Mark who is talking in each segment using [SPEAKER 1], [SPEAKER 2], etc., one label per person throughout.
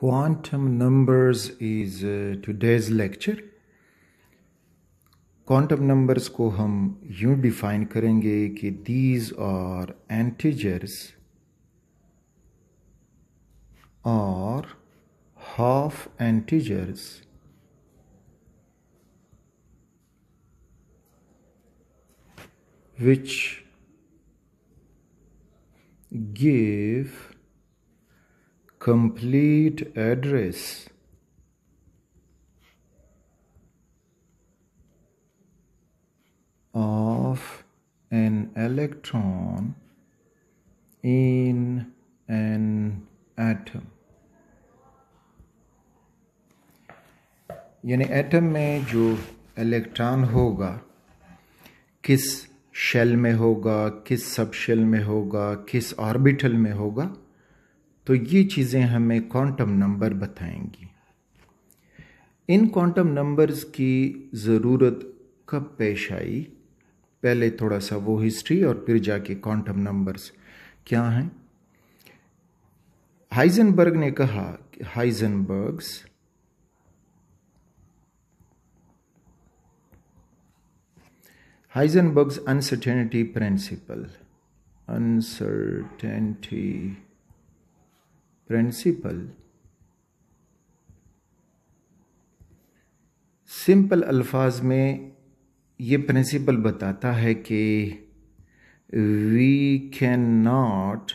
[SPEAKER 1] Quantum numbers is uh, today's lecture. Quantum numbers को हम यूं डिफाइन करेंगे कि दीज आर एंटीजर्स और half integers which give complete address of an electron in an atom यानी atom में जो इलेक्ट्रॉन होगा किस शेल में होगा किस सब शेल में होगा किस ऑर्बिटल में होगा तो ये चीज़ें हमें क्वांटम नंबर बताएंगी इन क्वांटम नंबर्स की ज़रूरत कब पेश आई पहले थोड़ा सा वो हिस्ट्री और फिर जाके क्वांटम नंबर्स क्या हैं हाइजनबर्ग ने कहा कि Heisenberg's Heisenberg's uncertainty principle uncertainty principle simple अल्फाज में ये प्रिंसिपल बताता है कि we can not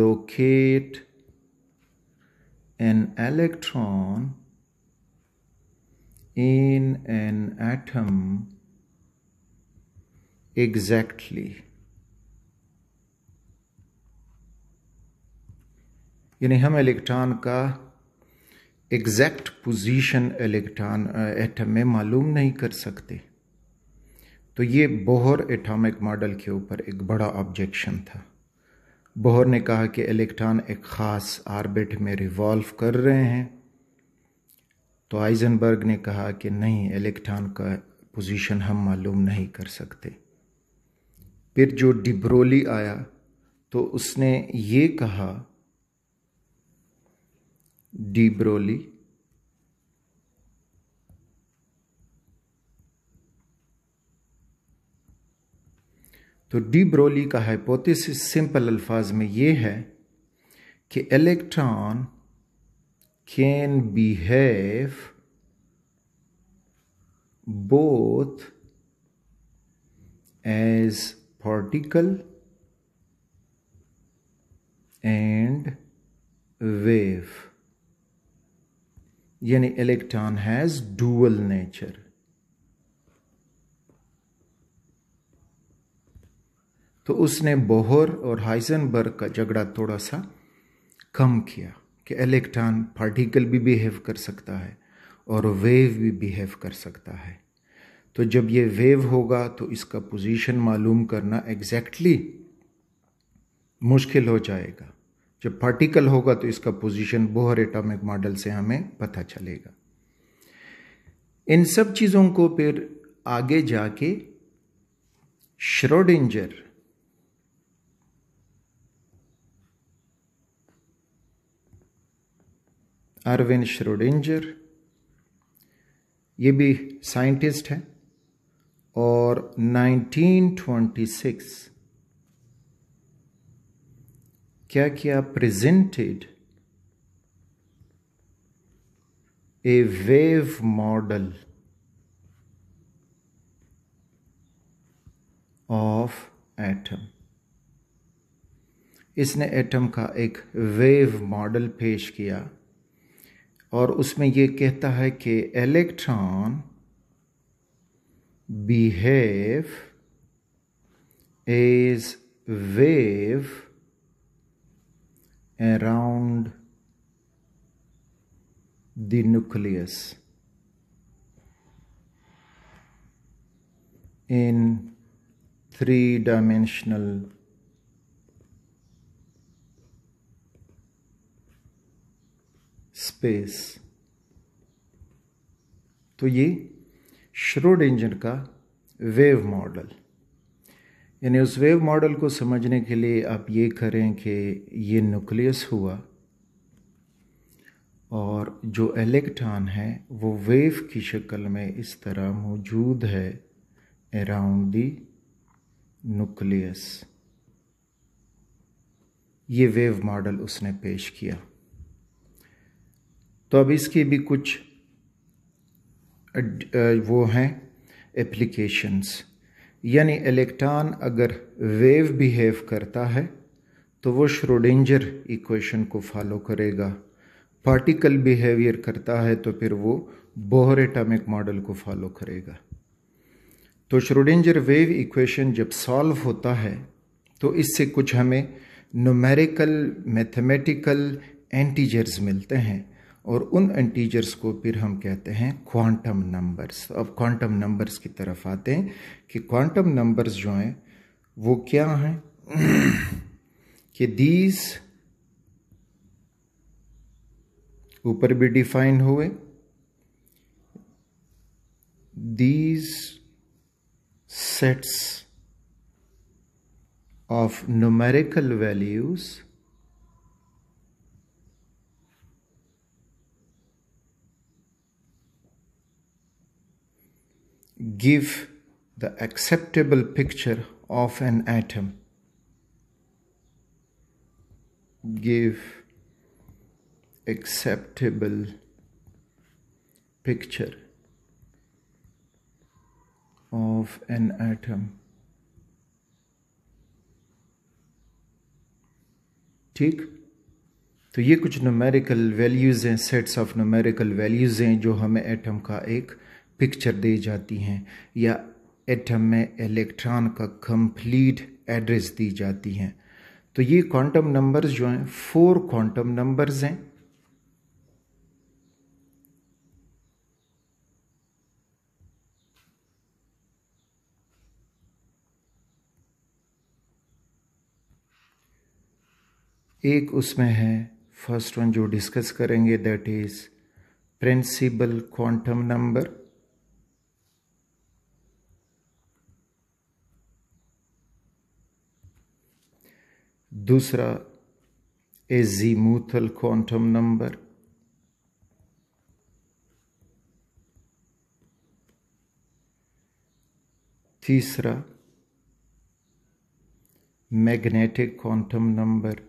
[SPEAKER 1] locate an electron in an atom exactly यानी हम इलेक्ट्रॉन का एग्जैक्ट पोजीशन इलेक्ट्रॉन एटम में मालूम नहीं कर सकते तो ये बोहर एटॉमिक मॉडल के ऊपर एक बड़ा ऑब्जेक्शन था बोहर ने कहा कि इलेक्ट्रॉन एक ख़ास आर्बिट में रिवॉल्व कर रहे हैं तो आइजनबर्ग ने कहा कि नहीं इलेक्ट्रॉन का पोजीशन हम मालूम नहीं कर सकते फिर जो डिब्रोली आया तो उसने ये कहा डी ब्रोली तो डी ब्रोली का हाइपोथेसिस सिंपल अल्फाज में ये है कि electron can behave both as particle and wave यानी इलेक्ट्रॉन हैज डुअल नेचर तो उसने बोहर और हाइजनबर्ग का झगड़ा थोड़ा सा कम किया कि इलेक्ट्रॉन पार्टिकल भी बिहेव कर सकता है और वेव भी बिहेव कर सकता है तो जब ये वेव होगा तो इसका पोजीशन मालूम करना एग्जैक्टली exactly मुश्किल हो जाएगा जब पार्टिकल होगा तो इसका पोजीशन बोहर एटॉमिक मॉडल से हमें पता चलेगा इन सब चीज़ों को फिर आगे जाके श्रोडिंजर अरविंद श्रोडिंजर ये भी साइंटिस्ट है और 1926 क्या किया presented a wave model of atom इसने एटम का एक वेव मॉडल पेश किया और उसमें यह कहता है कि electron behave as wave around the nucleus in three dimensional space तो ये श्रोड इंजन का वेव मॉडल यानी उस वेव मॉडल को समझने के लिए आप ये करें कि ये न्यूक्लियस हुआ और जो इलेक्ट्रॉन है वो वेव की शक्ल में इस तरह मौजूद है अराउंड दी न्यूक्लियस ये वेव मॉडल उसने पेश किया तो अब इसके भी कुछ वो हैं एप्लीकेशंस यानी इलेक्ट्रॉन अगर वेव बिहेव करता है तो वो श्रोडेंजर इक्वेशन को फॉलो करेगा पार्टिकल बिहेवियर करता है तो फिर वो बोहर एटॉमिक मॉडल को फॉलो करेगा तो श्रोडेंजर वेव इक्वेशन जब सॉल्व होता है तो इससे कुछ हमें न्यूमेरिकल मैथमेटिकल एंटीजर्स मिलते हैं और उन इंटीजर्स को फिर हम कहते हैं क्वांटम नंबर्स अब क्वांटम नंबर्स की तरफ आते हैं कि क्वांटम नंबर्स जो हैं वो क्या हैं कि दीज ऊपर भी डिफाइन हुए these sets of numerical values give the acceptable picture of an atom. Give acceptable picture of an atom. ठीक तो ये कुछ नोमेरिकल वैल्यूज़ हैं सेट्स ऑफ नोमेरिकल वैल्यूज़ हैं जो हमें एटम का एक पिक्चर दे जाती हैं या एटम में इलेक्ट्रॉन का कंप्लीट एड्रेस दी जाती हैं तो ये क्वांटम नंबर्स जो हैं फोर क्वांटम नंबर्स हैं एक उसमें है फर्स्ट वन जो डिस्कस करेंगे that is principal quantum number दूसरा ए मूथल क्वांटम नंबर तीसरा मैग्नेटिक क्वांटम नंबर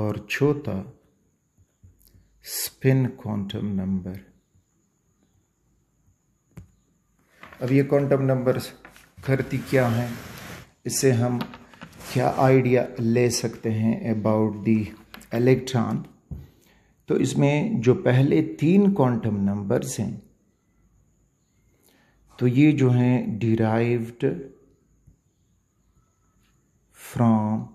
[SPEAKER 1] और चौथा स्पिन क्वांटम नंबर अब ये क्वांटम नंबर्स करती क्या हैं इससे हम क्या आइडिया ले सकते हैं अबाउट दी इलेक्ट्रॉन तो इसमें जो पहले तीन क्वांटम नंबर्स हैं तो ये जो हैं derived from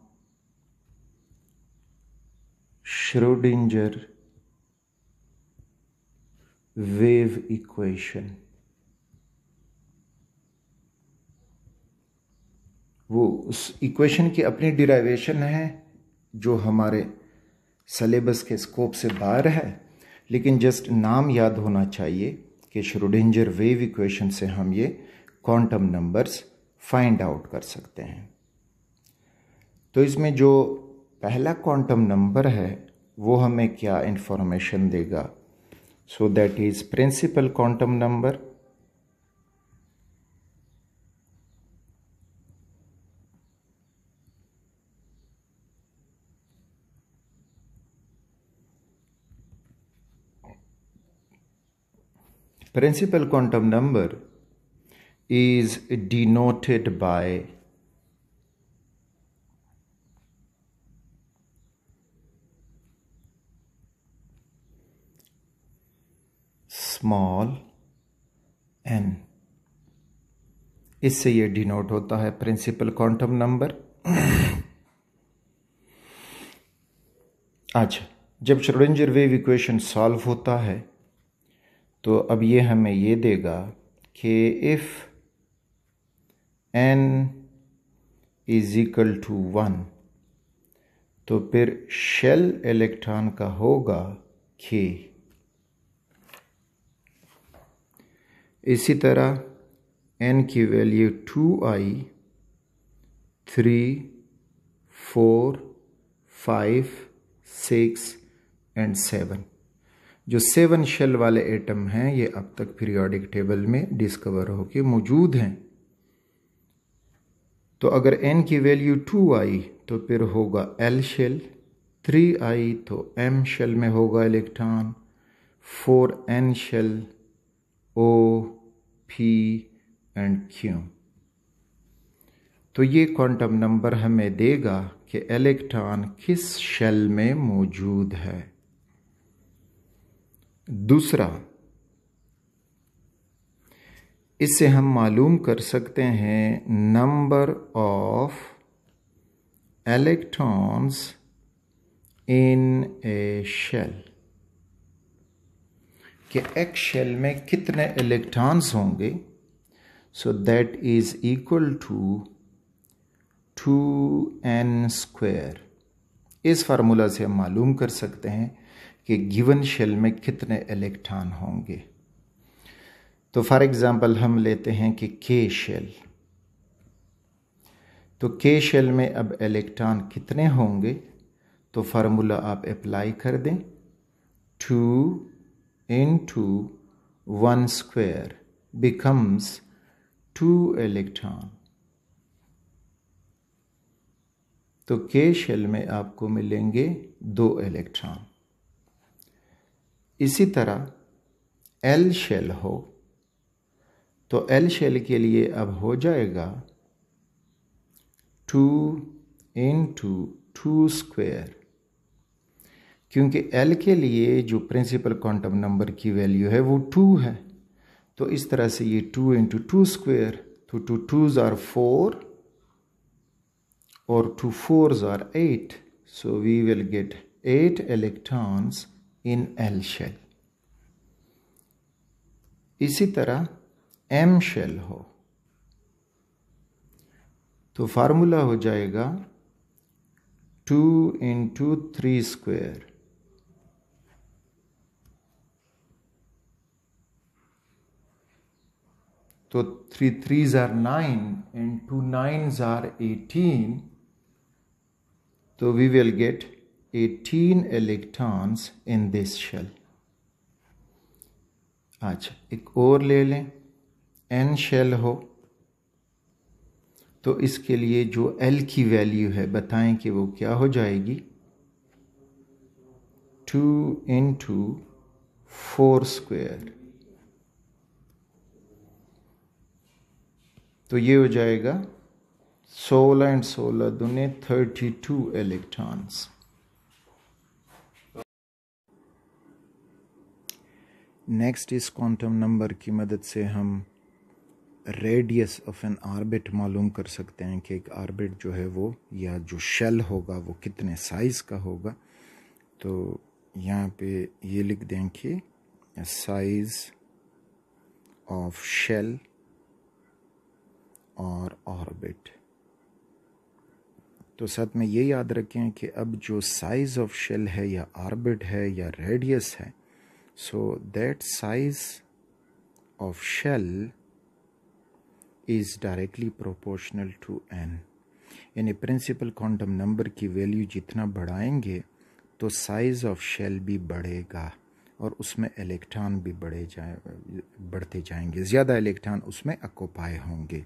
[SPEAKER 1] Schrodinger wave equation वो उस इक्वेशन की अपनी डिराइवेशन है जो हमारे सलेबस के स्कोप से बाहर है लेकिन जस्ट नाम याद होना चाहिए कि श्रोडेंजर वेव इक्वेशन से हम ये क्वांटम नंबर्स फाइंड आउट कर सकते हैं तो इसमें जो पहला क्वांटम नंबर है वो हमें क्या इन्फॉर्मेशन देगा so that is principal quantum number principal quantum number is denoted by small n इससे ये डिनोट होता है प्रिंसिपल क्वांटम नंबर अच्छा जब श्रोडेंजर वेव इक्वेशन सॉल्व होता है तो अब ये हमें ये देगा कि if n is equal to one तो फिर शेल इलेक्ट्रॉन का होगा के इसी तरह एन की value two I three four five six and seven जो सेवन शेल वाले एटम हैं ये अब तक पीरियोडिक टेबल में डिस्कवर होके मौजूद हैं तो अगर एन की वैल्यू टू आई तो फिर होगा एल शेल थ्री आई तो एम शेल में होगा electron four N shell O P and Q तो ये क्वांटम नंबर हमें देगा कि इलेक्ट्रॉन किस शेल में मौजूद है दूसरा इससे हम मालूम कर सकते हैं number of electrons in a shell कि एक शेल में कितने इलेक्ट्रॉन्स होंगे so that is equal to two n square इस फार्मूला से हम मालूम कर सकते हैं कि गिवन शेल में कितने इलेक्ट्रॉन होंगे तो फॉर एग्ज़ाम्पल हम लेते हैं कि के शेल तो के शेल में अब इलेक्ट्रॉन कितने होंगे तो फार्मूला आप अप्लाई कर दें टू इन into one square becomes two electron तो के शेल में आपको मिलेंगे दो इलेक्ट्रॉन इसी तरह एल शेल हो तो एल शेल के लिए अब हो जाएगा टू इन टू टू स्क्वेयर क्योंकि एल के लिए जो प्रिंसिपल क्वांटम नंबर की वैल्यू है वो टू है तो इस तरह से ये two into two square two two two are four और two four are eight so we will get eight electrons in L shell इसी तरह एम शेल हो तो फार्मूला हो जाएगा टू इन टू थ्री स्क्वेयर तो three three are nine and two nine are eighteen तो we will get eighteen electrons in this shell अच्छा एक और ले लें एन शेल हो तो इसके लिए जो एल की वैल्यू है बताएं कि वो क्या हो जाएगी टू इंटू फोर स्क्वेयर तो ये हो जाएगा सोलह एंड सोलह दुने थर्टी टू इलेक्ट्रॉन्स नेक्स्ट इस क्वांटम नंबर की मदद से हम रेडियस ऑफ एन आर्बिट मालूम कर सकते हैं कि एक आर्बिट जो है वो या जो शेल होगा वो कितने साइज़ का होगा तो यहाँ पे ये लिख दें कि साइज़ ऑफ शेल और ऑर्बिट तो साथ में ये याद रखें कि अब जो साइज़ ऑफ शेल है या ऑर्बिट है या रेडियस है so that size of shell is directly proportional to n यानी प्रिंसिपल क्वांटम नंबर की वैल्यू जितना बढ़ाएंगे तो साइज ऑफ शेल भी बढ़ेगा और उसमें इलेक्ट्रॉन भी बढ़े जाए बढ़ते जाएंगे ज़्यादा इलेक्ट्रॉन उसमें अकोपाए होंगे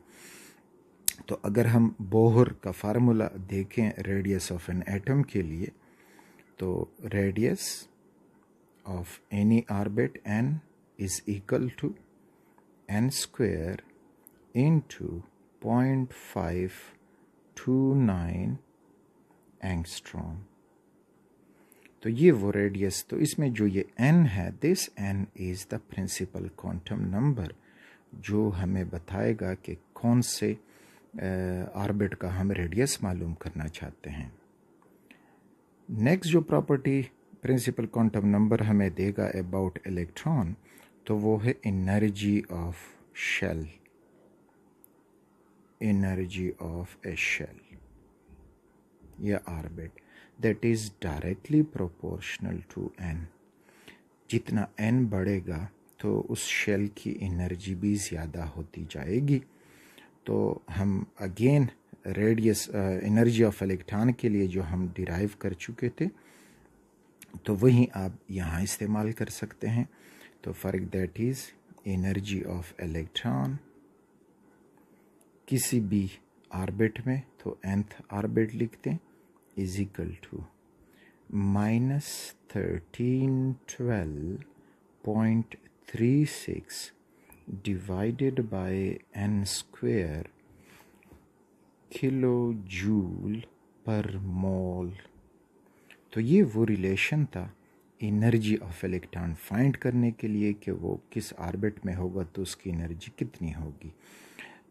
[SPEAKER 1] तो अगर हम बोहर का फार्मूला देखें रेडियस ऑफ एन एटम के लिए तो radius of any orbit n is equal to n square into 0.529 angstrom तो ये वो रेडियस तो इसमें जो ये एन है this n is the principal quantum number जो हमें बताएगा कि कौन से ऑर्बिट का हम रेडियस मालूम करना चाहते हैं नेक्स्ट जो प्रॉपर्टी प्रिंसिपल क्वांटम नंबर हमें देगा अबाउट इलेक्ट्रॉन तो वो है energy of shell energy of a shell या orbit that is directly proportional to n जितना एन बढ़ेगा तो उस शेल की एनर्जी भी ज़्यादा होती जाएगी तो हम again radius energy of electron के लिए जो हम डिराइव कर चुके थे तो वही आप यहाँ इस्तेमाल कर सकते हैं तो फ़र्क that is energy of electron किसी भी आर्बिट में तो एंथ आर्बिट लिखते हैं is equal to minus thirteen twelve point three six divided by n square kilojoule per mole तो ये वो रिलेशन था एनर्जी ऑफ इलेक्ट्रॉन फाइंड करने के लिए कि वो किस आर्बिट में होगा तो उसकी एनर्जी कितनी होगी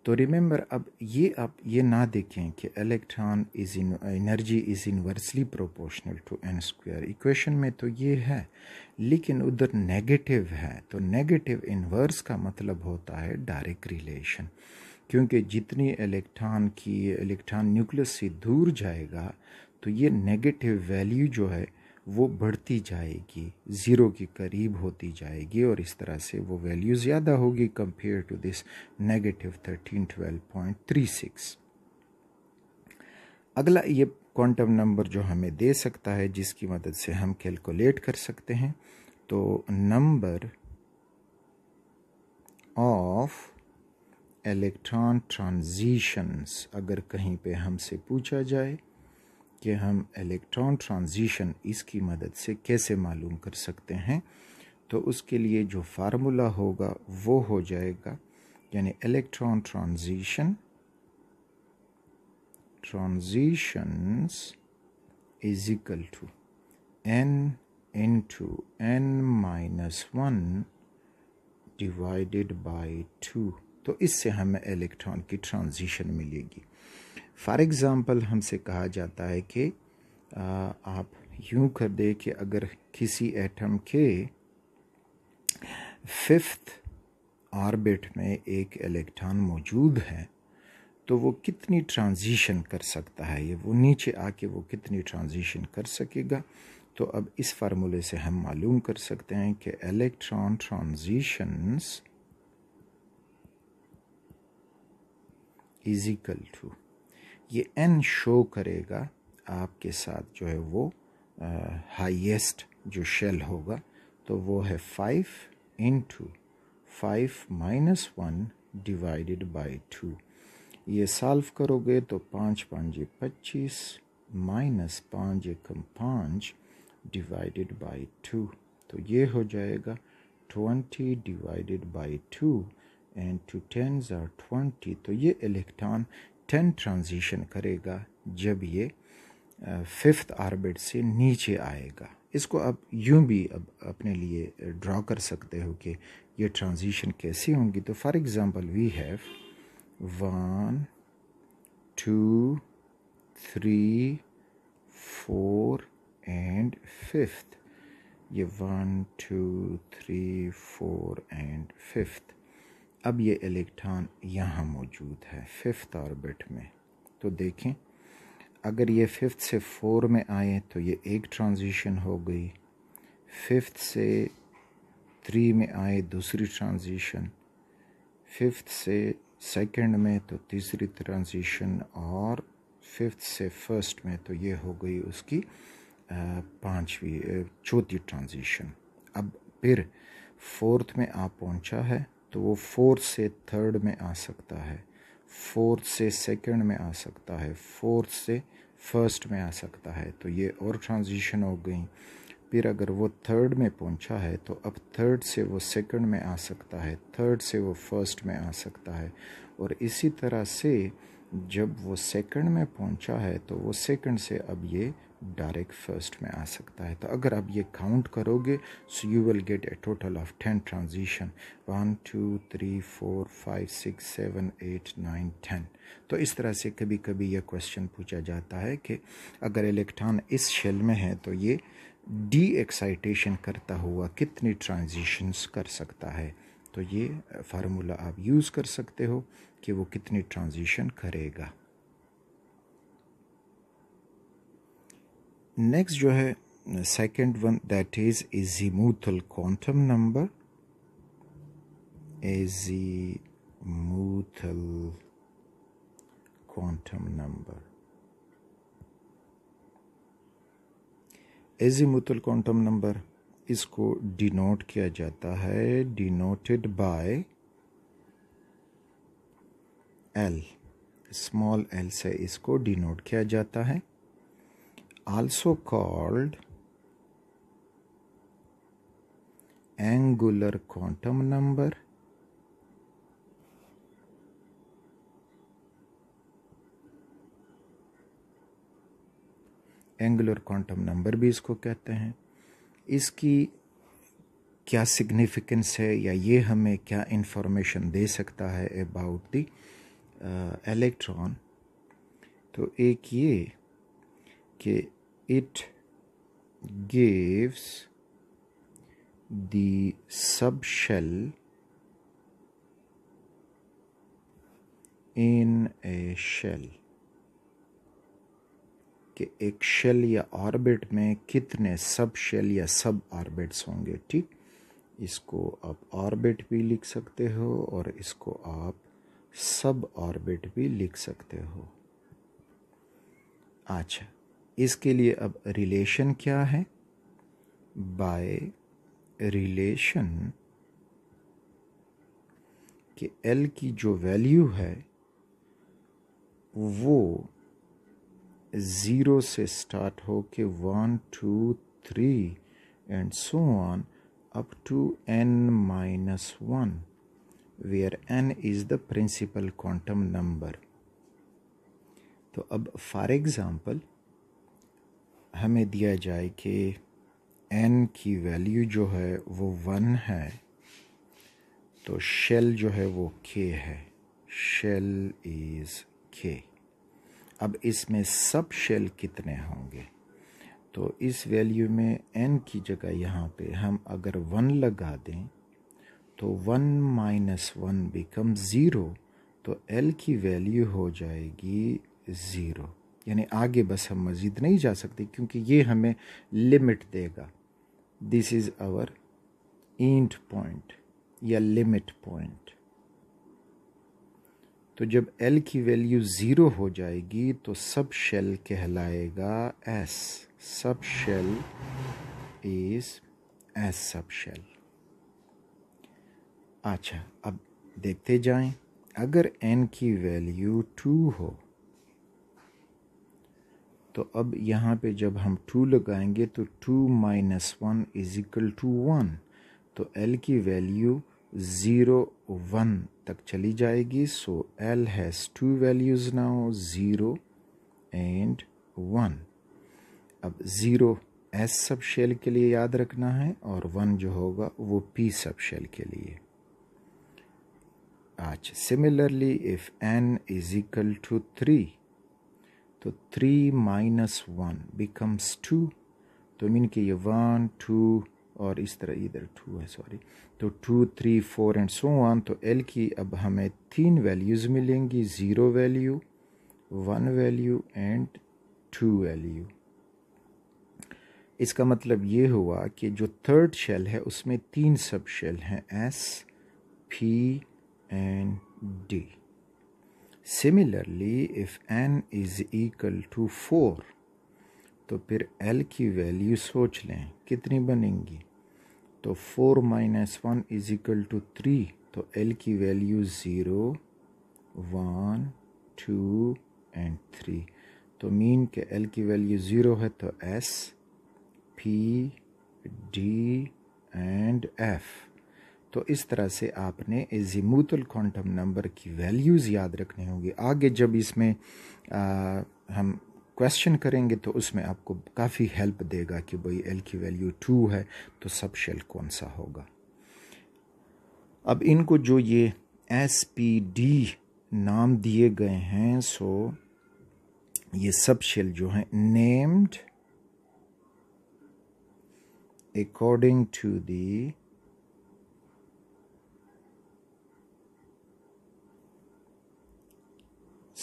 [SPEAKER 1] तो रिमेंबर अब ये आप ये ना देखें कि electron is in energy is inversely proportional to n square equation में तो ये है लेकिन उधर नेगेटिव है तो नेगेटिव इनवर्स का मतलब होता है डायरेक्ट रिलेशन क्योंकि जितनी इलेक्ट्रॉन की इलेक्ट्रॉन न्यूक्लियस से दूर जाएगा तो ये नेगेटिव वैल्यू जो है वो बढ़ती जाएगी ज़ीरो के करीब होती जाएगी और इस तरह से वो वैल्यू ज़्यादा होगी compare to this negative thirteen twelve point three six अगला ये क्वांटम नंबर जो हमें दे सकता है जिसकी मदद से हम कैलकुलेट कर सकते हैं तो नंबर ऑफ इलेक्ट्रॉन ट्रांजिशंस अगर कहीं पे हमसे पूछा जाए कि हम इलेक्ट्रॉन ट्रांजिशन इसकी मदद से कैसे मालूम कर सकते हैं तो उसके लिए जो फार्मूला होगा वो हो जाएगा यानी electron transition transitions is equal to n into n minus one divided by two तो इससे हमें इलेक्ट्रॉन की ट्रांजिशन मिलेगी फॉर एग्ज़ाम्पल हमसे कहा जाता है कि आप यूं कर दे कि अगर किसी एटम के फिफ्थ ऑर्बिट में एक इलेक्ट्रॉन मौजूद है तो वो कितनी ट्रांजिशन कर सकता है ये वो नीचे आके वो कितनी ट्रांजिशन कर सकेगा तो अब इस फार्मूले से हम मालूम कर सकते हैं कि electron transitions is equal to ये एन शो करेगा आपके साथ जो है वो हाईएस्ट जो शेल होगा तो वो है five into five minus one divided by two ये सॉल्व करोगे तो पाँच पाँच पच्चीस माइनस पाँच एकम पाँच डिवाइडेड बाय टू तो ये हो जाएगा twenty divided by two and two tens are twenty तो ये इलेक्ट्रॉन टेन ट्रांजिशन करेगा जब ये फिफ्थ आर्बिट से नीचे आएगा इसको आप यूं भी अब अपने लिए ड्रॉ कर सकते हो कि ये ट्रांजिशन कैसी होंगी तो for example we have one two three four and fifth ये one two three four and fifth अब ये इलेक्ट्रॉन यहाँ मौजूद है फिफ्थ ऑर्बिट में तो देखें अगर ये फिफ्थ से फोर में आए तो ये एक ट्रांजिशन हो गई फिफ्थ से थ्री में आए दूसरी ट्रांजिशन फिफ्थ से सेकंड में तो तीसरी ट्रांजिशन और फिफ्थ से फर्स्ट में तो ये हो गई उसकी पाँचवीं चौथी ट्रांजिशन अब फिर फोर्थ में आप पहुंचा है तो वो फोर्थ से थर्ड में आ सकता है फोर्थ से सेकंड में आ सकता है फोर्थ से फर्स्ट में आ सकता है तो ये और ट्रांजिशन हो गई फिर अगर वो थर्ड में पहुंचा है तो अब थर्ड से वो सेकंड में आ सकता है थर्ड से वो फर्स्ट में आ सकता है और इसी तरह से जब वो सेकंड में पहुंचा है तो वो सेकंड से अब ये डायरेक्ट फर्स्ट में आ सकता है तो अगर आप ये काउंट करोगे so you will get a total of ten transition one two three four five six seven eight nine ten तो इस तरह से कभी कभी यह क्वेश्चन पूछा जाता है कि अगर इलेक्ट्रॉन इस शेल में है तो ये डी एक्साइटेशन करता हुआ कितनी ट्रांजिशंस कर सकता है तो ये फार्मूला आप यूज़ कर सकते हो कि वो कितनी ट्रांजिशन करेगा नेक्स्ट जो है second one that is azimuthal quantum number azimuthal quantum number azimuthal quantum number इसको डिनोट किया जाता है denoted by L small L से इसको डिनोट किया जाता है also called angular quantum number angular quantum number भी इसको कहते हैं इसकी क्या सिग्निफिकेंस है या ये हमें क्या इंफॉर्मेशन दे सकता है अबाउट द इलेक्ट्रॉन तो एक ये कि it gives the subshell in a shell कि एक शेल या ऑर्बिट में कितने सब शेल या सब ऑर्बिट्स होंगे ठीक इसको आप ऑर्बिट भी लिख सकते हो और इसको आप सब ऑर्बिट भी लिख सकते हो अच्छा इसके लिए अब रिलेशन क्या है बाय रिलेशन कि एल की जो वैल्यू है वो ज़ीरो से स्टार्ट हो के one two three and so on up to n minus one where n is the principal quantum number तो अब फॉर एग्ज़ाम्पल हमें दिया जाए कि एन की वैल्यू जो है वो वन है तो शेल जो है वो के है शेल इज़ के अब इसमें सब शेल कितने होंगे तो इस वैल्यू में एन की जगह यहाँ पे हम अगर वन लगा दें तो one minus one become zero तो एल की वैल्यू हो जाएगी ज़ीरो यानी आगे बस हम मज़ीद नहीं जा सकते क्योंकि ये हमें लिमिट देगा this is our end point या लिमिट पॉइंट तो जब एल की वैल्यू ज़ीरो हो जाएगी तो सब शेल कहलाएगा S sub shell is S sub shell अच्छा अब देखते जाएं अगर एन की वैल्यू टू हो तो अब यहाँ पे जब हम टू लगाएंगे तो two minus one is equal to one तो एल की वैल्यू ज़ीरो वन तक चली जाएगी so L has two values now zero and one अब ज़ीरो एस सब शेल के लिए याद रखना है और वन जो होगा वो पी सब शेल के लिए आज similarly if n is equal to three तो three minus one becomes two तो मीन कि ये वन टू और इस तरह इधर टू है सॉरी तो two three four and so on तो एल की अब हमें तीन वैल्यूज़ मिलेंगी zero value one value and two value इसका मतलब ये हुआ कि जो थर्ड शेल है उसमें तीन सब शेल हैं S P and D similarly if n is equal to four तो फिर एल की वैल्यू सोच लें कितनी बनेंगी तो four minus one is equal to three तो एल की value zero one two and three तो मीन के एल की वैल्यू ज़ीरो है तो S P D and F तो इस तरह से आपने जीमूतल क्वांटम नंबर की वैल्यूज़ याद रखने होंगे आगे जब इसमें आ, हम क्वेश्चन करेंगे तो उसमें आपको काफ़ी हेल्प देगा कि भाई एल की वैल्यू टू है तो सब शेल कौन सा होगा अब इनको जो ये एस पी डी नाम दिए गए हैं सो ये सब शेल जो हैं named according to the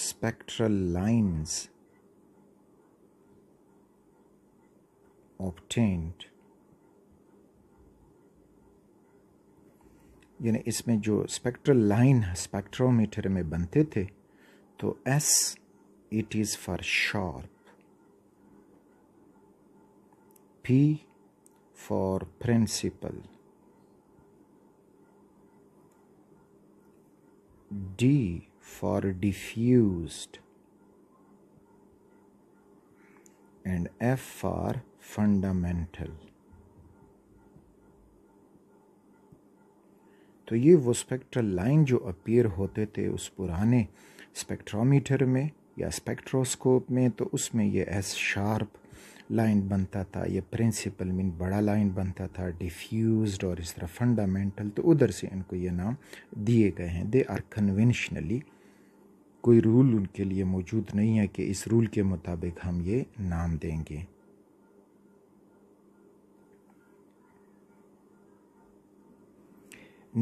[SPEAKER 1] spectral lines obtained यानी इसमें जो स्पेक्ट्रल लाइन स्पेक्ट्रोमीटर में बनते थे तो S it is for sharp P for principal D for diffused and F for fundamental. तो ये वो स्पेक्ट्रल लाइन जो अपीयर होते थे उस पुराने स्पेक्ट्रोमीटर में या स्पेक्ट्रोस्कोप में तो उसमें ये एस शार्प लाइन बनता था ये प्रिंसिपल मीन बड़ा लाइन बनता था डिफ्यूज और इस तरह फंडामेंटल तो उधर से इनको ये नाम दिए गए हैं दे आर कन्वेंशनली कोई रूल उनके लिए मौजूद नहीं है कि इस रूल के मुताबिक हम ये नाम देंगे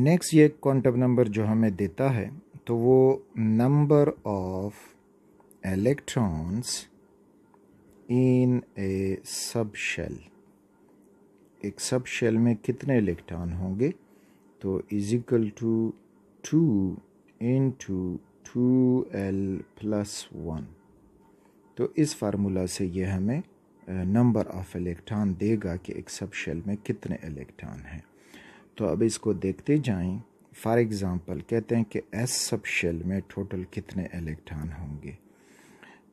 [SPEAKER 1] नेक्स्ट ये क्वांटम नंबर जो हमें देता है तो वो number of electrons in a सब शेल एक सब शेल में कितने इलेक्ट्रॉन होंगे तो is equal to two in into two L plus one तो इस फार्मूला से ये हमें नंबर ऑफ इलेक्ट्रॉन देगा कि एक सब शेल में कितने इलेक्ट्रॉन हैं तो अब इसको देखते जाएं फॉर एग्ज़ाम्पल कहते हैं कि एस सब शेल में टोटल कितने इलेक्ट्रॉन होंगे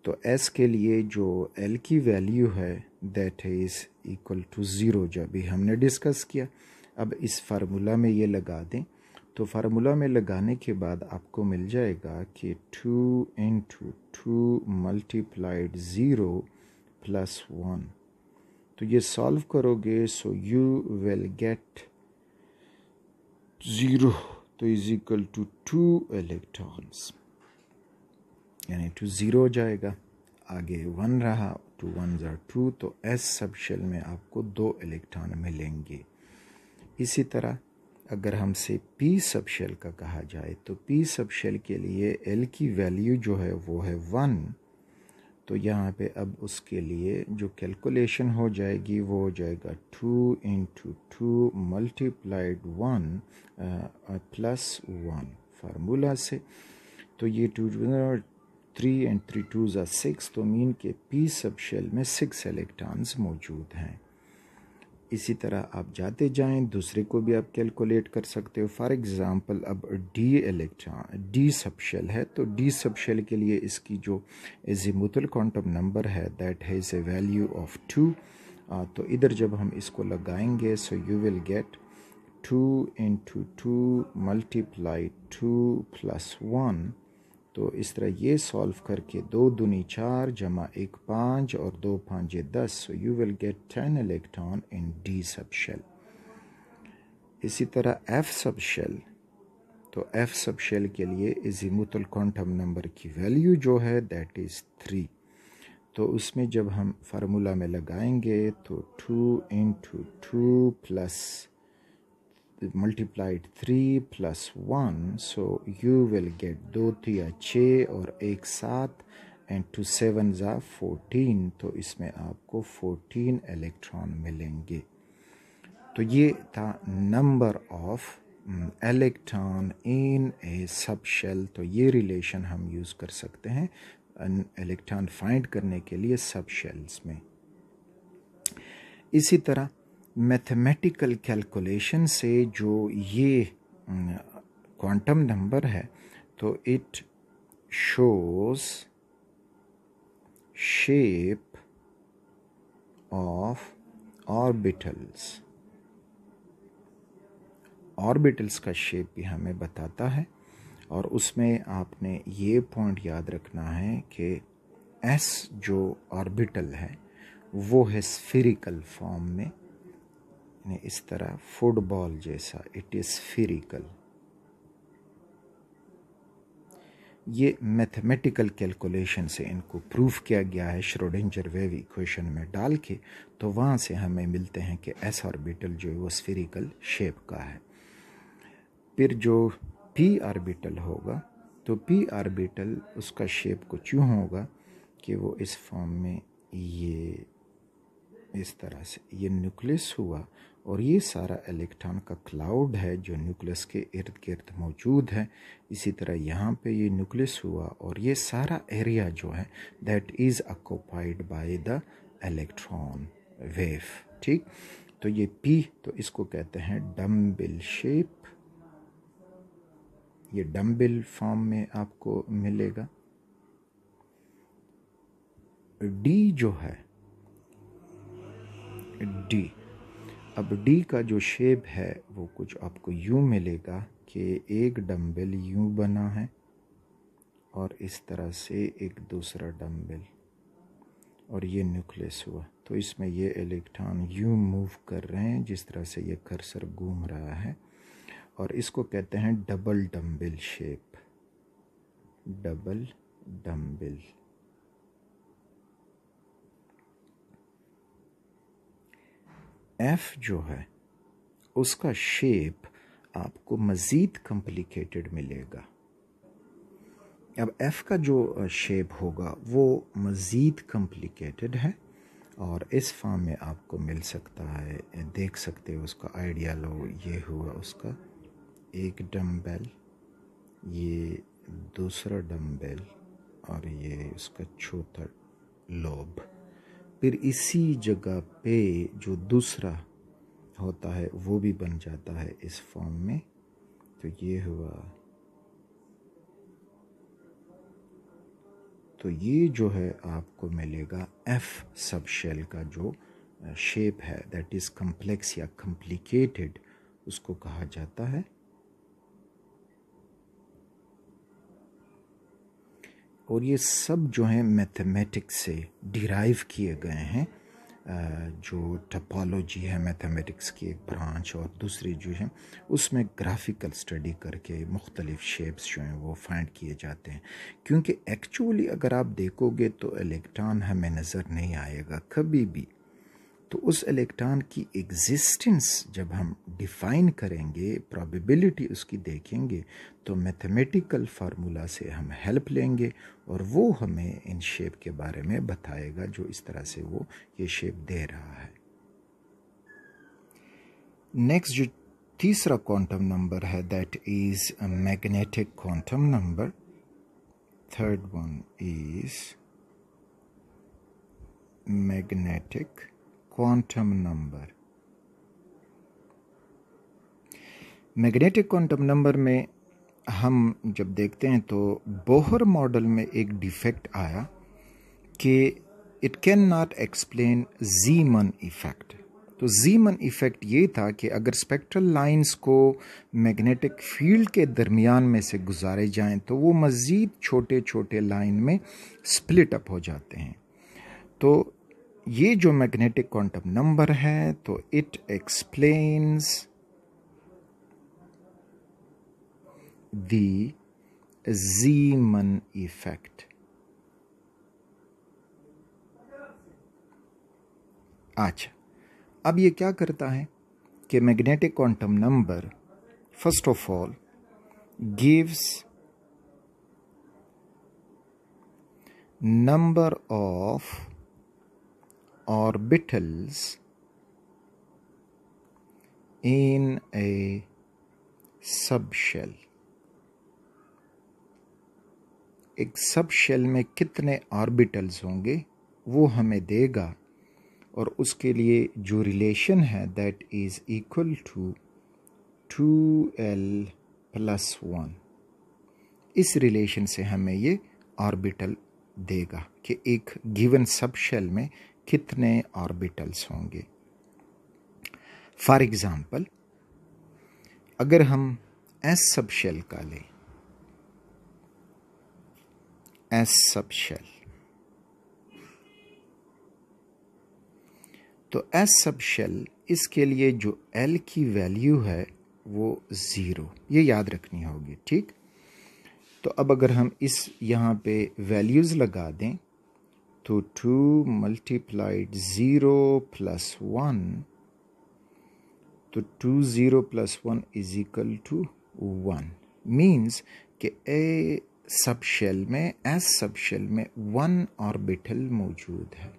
[SPEAKER 1] तो एस के लिए जो एल की वैल्यू है that is equal to zero जो अभी हमने डिस्कस किया अब इस फार्मूला में ये लगा दें तो फार्मूला में लगाने के बाद आपको मिल जाएगा कि टू इन two multiplied zero plus one तो ये सॉल्व करोगे so you will get zero तो is equal to two electrons यानी टू ज़ीरो जाएगा आगे वन रहा टू वन ज़ार टू तो एस सबशेल तो में आपको दो इलेक्ट्रॉन मिलेंगे इसी तरह अगर हमसे पी सब शेल का कहा जाए तो पी सब शेल के लिए एल की वैल्यू जो है वो है वन तो यहाँ पे अब उसके लिए जो कैलकुलेशन हो जाएगी वो हो जाएगा two into two multiplied one plus one formula से तो ये two three and three two जिक्स सिक्स तो मीन के पी सब शेल में सिक्स इलेक्ट्रॉन्स मौजूद हैं इसी तरह आप जाते जाएं दूसरे को भी आप कैलकुलेट कर सकते हो फॉर एग्ज़ाम्पल अब डी इलेक्ट्रॉन डी सबशेल है तो डी सबशेल के लिए इसकी जो जिमुतल क्वांटम नंबर है that has a value of two तो इधर जब हम इसको लगाएंगे so you will get two into two multiply two plus one तो इस तरह ये सॉल्व करके दो दुनी चार जमा एक पाँच और दो पाँच दस so you will get ten electron in D subshell इसी तरह एफ सब शेल तो एफ सब शेल के लिए इजीमुतल क्वांटम नंबर की वैल्यू जो है दैट इज़ थ्री तो उसमें जब हम फार्मूला में लगाएंगे तो two into two plus multiplied three plus one so you will get दो तिया छः और एक सात एंड टू सेवन ज़ा फोर्टीन तो इसमें आपको फोर्टीन इलेक्ट्रॉन मिलेंगे तो ये था number of electron in a सब शेल तो ये रिलेशन हम यूज़ कर सकते हैं इलेक्ट्रॉन फाइंड करने के लिए सब शेल्स में इसी तरह मैथमेटिकल कैलकुलेशन से जो ये क्वांटम नंबर है तो it shows shape of orbitals orbitals का शेप भी हमें बताता है और उसमें आपने ये पॉइंट याद रखना है कि एस जो ऑर्बिटल है वो है स्फेरिकल फॉर्म में यानी इस तरह फुटबॉल जैसा इट इज़ फिरिकल ये मैथमेटिकल कैलकुलेशन से इनको प्रूफ किया गया है श्रोडेंजर वेव इक्वेशन में डाल के तो वहाँ से हमें मिलते हैं कि एस ऑर्बिटल जो है वो स्फेरिकल शेप का है फिर जो पी ऑर्बिटल होगा तो पी ऑर्बिटल उसका शेप कुछ यूँ होगा कि वो इस फॉर्म में ये इस तरह से ये न्यूक्लियस हुआ और ये सारा इलेक्ट्रॉन का क्लाउड है जो न्यूक्लियस के इर्द गिर्द मौजूद है इसी तरह यहाँ पे ये न्यूक्लियस हुआ और ये सारा एरिया जो है that is occupied by the electron wave ठीक तो ये पी तो इसको कहते हैं डम्बिल शेप ये डम्बिल फॉर्म में आपको मिलेगा डी जो है डी अब डी का जो शेप है वो कुछ आपको यूँ मिलेगा कि एक डंबल यू बना है और इस तरह से एक दूसरा डंबल और ये न्यूक्लियस हुआ तो इसमें ये इलेक्ट्रॉन यू मूव कर रहे हैं जिस तरह से ये कर्सर घूम रहा है और इसको कहते हैं double dumbbell shape double dumbbell F जो है उसका शेप आपको मज़ीद कॉम्प्लिकेटेड मिलेगा अब एफ़ का जो शेप होगा वो मज़ीद कॉम्प्लिकेटेड है और इस फॉर्म में आपको मिल सकता है देख सकते हो उसका आइडिया लो ये हुआ उसका एक डम्बेल ये दूसरा डम्बेल और ये उसका छोटा लोब फिर इसी जगह पे जो दूसरा होता है वो भी बन जाता है इस फॉर्म में तो ये हुआ तो ये जो है आपको मिलेगा एफ सब शेल का जो शेप uh, है दैट इज़ कम्प्लेक्स या कम्प्लिकेटेड उसको कहा जाता है और ये सब जो हैं मैथमेटिक्स से डिराइव किए गए हैं जो टपोलॉजी है मैथमेटिक्स की एक ब्रांच और दूसरी जो है उसमें ग्राफिकल स्टडी करके मुख्तलिफ शेप्स जो हैं वो फाइंड किए जाते हैं क्योंकि एक्चुअली अगर आप देखोगे तो इलेक्ट्रॉन हमें नज़र नहीं आएगा कभी भी तो उस इलेक्ट्रॉन की एग्जिस्टेंस जब हम डिफाइन करेंगे प्रोबेबिलिटी उसकी देखेंगे तो मैथमेटिकल फार्मूला से हम हेल्प लेंगे और वो हमें इन शेप के बारे में बताएगा जो इस तरह से वो ये शेप दे रहा है नेक्स्ट जो तीसरा क्वांटम नंबर है that is a magnetic quantum number third one is magnetic quantum number magnetic quantum number में हम जब देखते हैं तो बोहर मॉडल में एक डिफेक्ट आया कि it can not explain Zeeman effect तो जीमन इफ़ेक्ट ये था कि अगर स्पेक्ट्रल लाइंस को मैग्नेटिक फील्ड के दरमियान में से गुजारे जाएं तो वो मज़ीद छोटे छोटे लाइन में स्प्लिट अप हो जाते हैं तो ये जो मैग्नेटिक क्वांटम नंबर है तो इट एक्सप्लेन्स दीमन इफेक्ट अच्छा अब ये क्या करता है कि magnetic quantum number first of all gives number of orbitals in a subshell. एक सबशेल में कितने ऑर्बिटल्स होंगे वो हमें देगा और उसके लिए जो रिलेशन है that is equal to two L plus one इस रिलेशन से हमें ये ऑर्बिटल देगा कि एक गिवन सबशेल में कितने ऑर्बिटल्स होंगे फॉर एग्ज़ाम्पल अगर हम एस सब शेल का लें एस सब शेल तो एस सब शेल इसके लिए जो एल की वैल्यू है वो ज़ीरो ये याद रखनी होगी ठीक तो अब अगर हम इस यहाँ पे वैल्यूज़ लगा दें तो two multiplied zero plus one तो two zero plus one is equal to one means कि ए सब शेल में एस सब शेल में वन ऑर्बिटल मौजूद है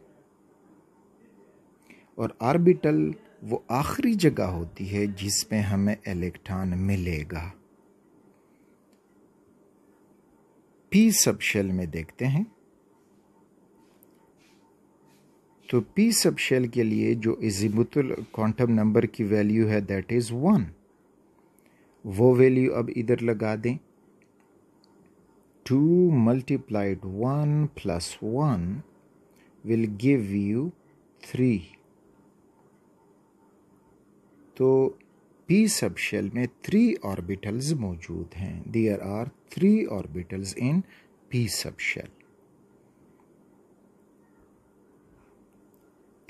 [SPEAKER 1] और ऑर्बिटल वो आखिरी जगह होती है जिसमें हमें इलेक्ट्रॉन मिलेगा पी सब शेल में देखते हैं तो पी सब शेल के लिए जो इजिबुतुल क्वांटम नंबर की वैल्यू है दैट इज़ वन वो वैल्यू अब इधर लगा दें two multiplied one plus one will give you three तो पी सब शेल में थ्री ऑर्बिटल्स मौजूद हैं there are three orbitals in P subshell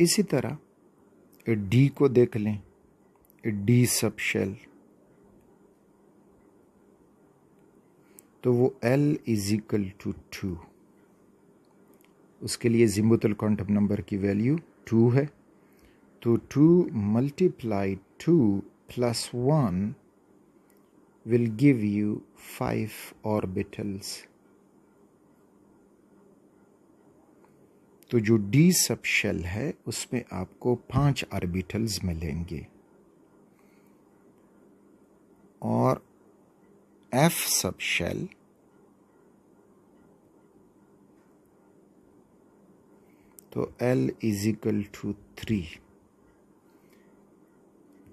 [SPEAKER 1] इसी तरह डी को देख लें डी सब शेल तो वो L is equal to two उसके लिए जिम्बुतल क्वांटम नंबर की वैल्यू टू है तो two multiply two plus one will give you five orbitals तो जो डी सब शेल है उसमें आपको पांच आर्बिटल्स मिलेंगे और एफ सब शेल तो L is equal to three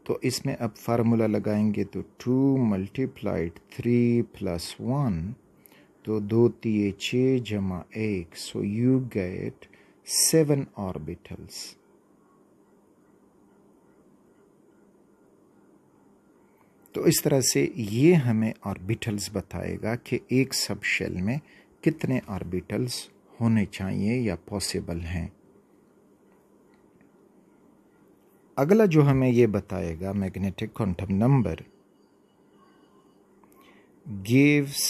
[SPEAKER 1] तो इसमें अब फार्मूला लगाएंगे तो two multiplied three plus one तो दो तीए छः जमा एक so you get seven orbitals. तो इस तरह से ये हमें ऑर्बिटल्स बताएगा कि एक सब शेल में कितने ऑर्बिटल्स होने चाहिए या पॉसिबल हैं अगला जो हमें ये बताएगा magnetic quantum number gives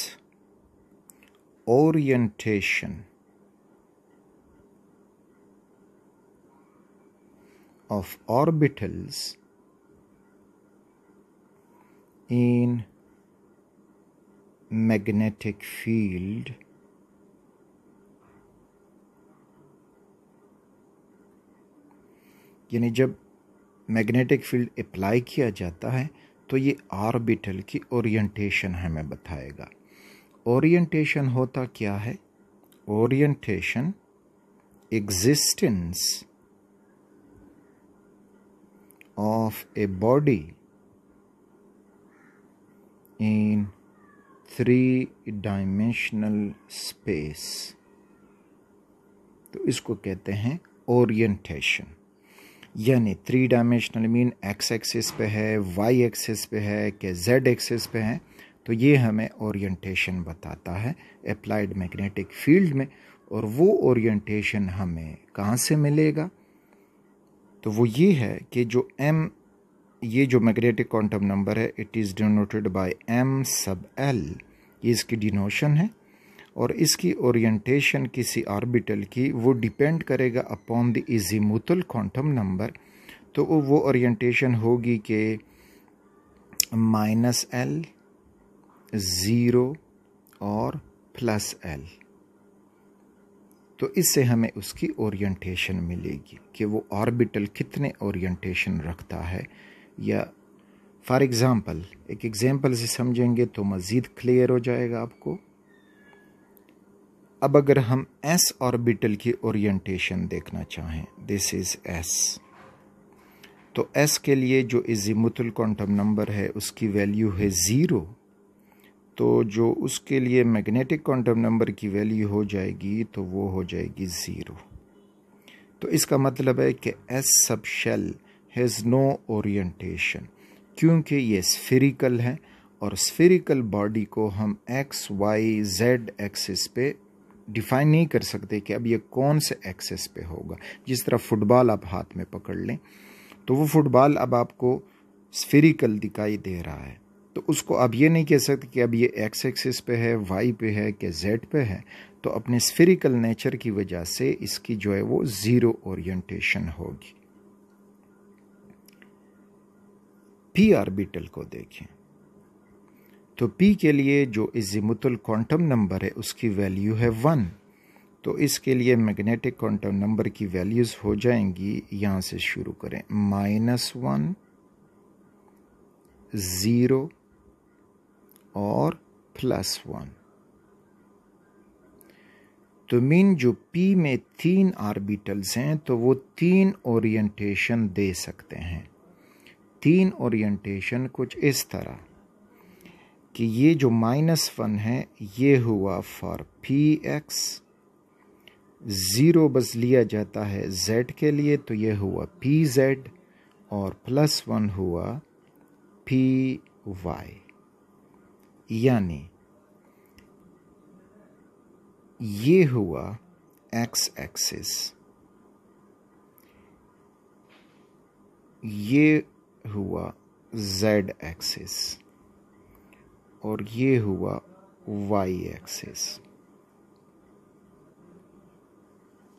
[SPEAKER 1] orientation of orbitals in magnetic field यानी जब मैग्नेटिक फील्ड अप्लाई किया जाता है तो ये ऑर्बिटल की ओरिएंटेशन हमें बताएगा ओरिएंटेशन होता क्या है orientation existence of a body in three dimensional space तो इसको कहते हैं ओरिएंटेशन यानी three dimensional mean X axis पे है वाई एक्सिस पे है के जेड एक्सिस पे है तो ये हमें ओरिएंटेशन बताता है अप्लाइड मैग्नेटिक फील्ड में और वो ओरिएंटेशन हमें कहाँ से मिलेगा तो वो ये है कि जो एम ये जो मैग्नेटिक क्वांटम नंबर है it is denoted by M sub L ये इसकी डिनोशन है और इसकी ओरिएंटेशन किसी आर्बिटल की वो डिपेंड करेगा upon the azimuthal quantum number तो वो ओरिएंटेशन होगी कि माइनस एल ज़ीरो और प्लस एल तो इससे हमें उसकी ओरिएंटेशन मिलेगी कि वो ऑर्बिटल कितने ओरिएंटेशन रखता है या फॉर एग्ज़ाम्पल एक एग्ज़ाम्पल से समझेंगे तो मज़ीद क्लियर हो जाएगा आपको अब अगर हम एस ऑर्बिटल की ओरिएंटेशन देखना चाहें दिस इज़ एस तो एस के लिए जो इजीमुतल क्वांटम नंबर है उसकी वैल्यू है ज़ीरो तो जो उसके लिए मैग्नेटिक क्वांटम नंबर की वैल्यू हो जाएगी तो वो हो जाएगी ज़ीरो तो इसका मतलब है कि S sub shell has no orientation क्योंकि ये स्फेरिकल है और स्फेरिकल बॉडी को हम एक्स वाई जेड एक्सिस पे डिफाइन नहीं कर सकते कि अब ये कौन से एक्सेस पे होगा जिस तरह फुटबॉल आप हाथ में पकड़ लें तो वो फुटबॉल अब आपको स्फेरिकल दिखाई दे रहा है तो उसको आप ये नहीं कह सकते कि अब ये एक्स एक्सिस पे है वाई पे है कि जेड पे है तो अपने स्फेरिकल नेचर की वजह से इसकी जो है वो ज़ीरो ओरिएंटेशन होगी पी आर्बिटल को देखें तो पी के लिए जो इजिमुतल क्वांटम नंबर है उसकी वैल्यू है वन तो इसके लिए मैग्नेटिक क्वांटम नंबर की वैल्यूज़ हो जाएंगी यहां से शुरू करें माइनस वन ज़ीरो और प्लस वन तो मीन जो पी में तीन आर्बिटल्स हैं तो वो तीन ओरिएंटेशन दे सकते हैं तीन ओरिएंटेशन कुछ इस तरह कि ये जो माइनस वन है ये हुआ फॉर पी एक्स ज़ीरो बस लिया जाता है जेड के लिए तो ये हुआ पी जेड और प्लस वन हुआ पी वाई यानी ये हुआ एक्स एक्सिस ये हुआ जेड एक्सिस और ये हुआ वाई एक्सिस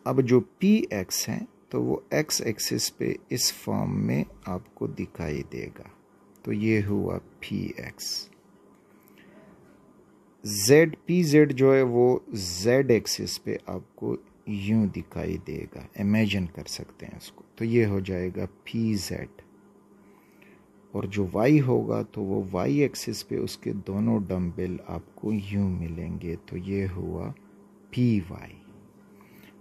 [SPEAKER 1] अब जो पी एक्स है तो वो एक्स एक्सिस पे इस फॉर्म में आपको दिखाई देगा तो ये हुआ P X Z P Z जो है वो जेड एक्सिस पे आपको यूं दिखाई देगा इमेजिन कर सकते हैं इसको तो ये हो जाएगा पी जेड और जो वाई होगा तो वो वाई एक्सिस पे उसके दोनों डम्बेल आपको यूं मिलेंगे तो ये हुआ पी वाई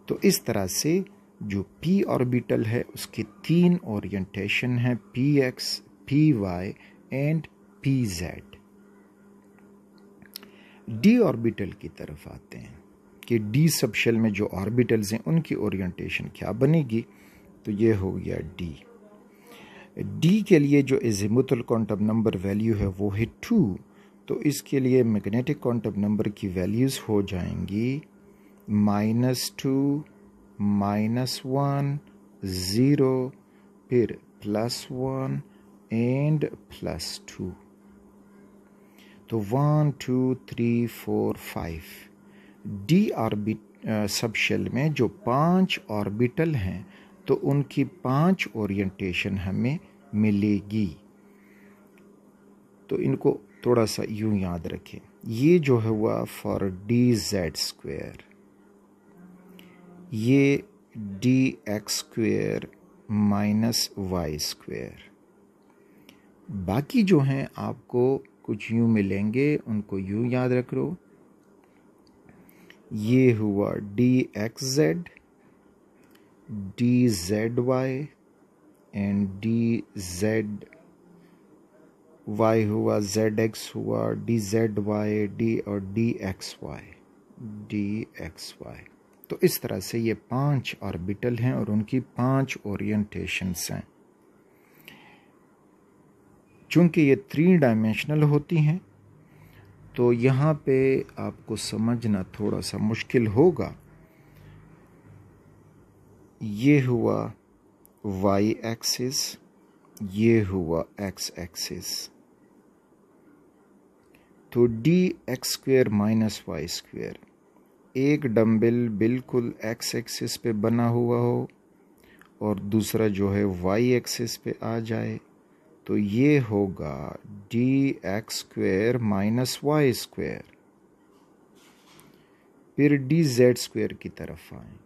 [SPEAKER 1] तो इस तरह से जो पी ऑर्बिटल है उसके तीन ओरिएंटेशन हैं P X P Y and P Z D orbital की तरफ आते हैं कि डी सबशेल में जो ऑर्बिटल्स हैं उनकी ओरिएंटेशन क्या बनेगी तो ये हो गया डी डी के लिए जो एजिमुतल क्वांटम नंबर वैल्यू है वो है टू तो इसके लिए मैग्नेटिक क्वांटम नंबर की वैल्यूज़ हो जाएंगी minus two minus one zero फिर plus one and plus two तो one two three four five D orbit subshell में जो पांच ऑर्बिटल हैं तो उनकी पांच ओरिएंटेशन हमें मिलेगी तो इनको थोड़ा सा यूं याद रखें ये जो है हुआ फॉर डी जेड स्क्वेयर ये D X square minus Y square बाकी जो हैं आपको कुछ यूँ मिलेंगे उनको यूँ याद रख लो ये हुआ D X Z D Z Y and D Z Y हुआ जेड एक्स हुआ डी जेड वाई डी और D X Y D X Y तो इस तरह से ये पांच ऑर्बिटल हैं और उनकी पांच ओरिएंटेशंस हैं चूँकि ये थ्री डायमेंशनल होती हैं तो यहाँ पे आपको समझना थोड़ा सा मुश्किल होगा ये हुआ वाई एक्सिस ये हुआ एक्स एक्सिस तो D X square minus Y square एक डम्बल बिल्कुल एक्स एक्सिस पे बना हुआ हो और दूसरा जो है वाई एक्सिस पे आ जाए तो ये होगा D X square minus Y square फिर डी जेड स्क्वेयर की तरफ आए